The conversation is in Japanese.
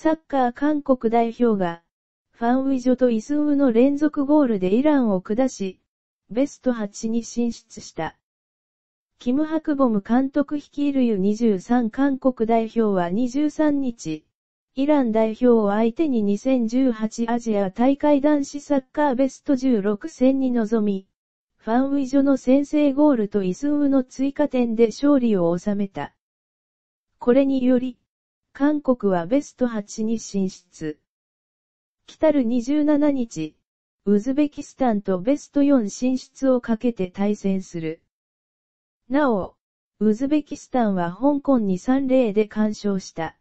サッカー韓国代表が、ファンウィジョとイスウの連続ゴールでイランを下し、ベスト8に進出した。キム・ハクボム監督率いるユ2 3韓国代表は23日、イラン代表を相手に2018アジア大会男子サッカーベスト16戦に臨み、ファンウィジョの先制ゴールとイスウの追加点で勝利を収めた。これにより、韓国はベスト8に進出。来たる27日、ウズベキスタンとベスト4進出をかけて対戦する。なお、ウズベキスタンは香港に3例で干渉した。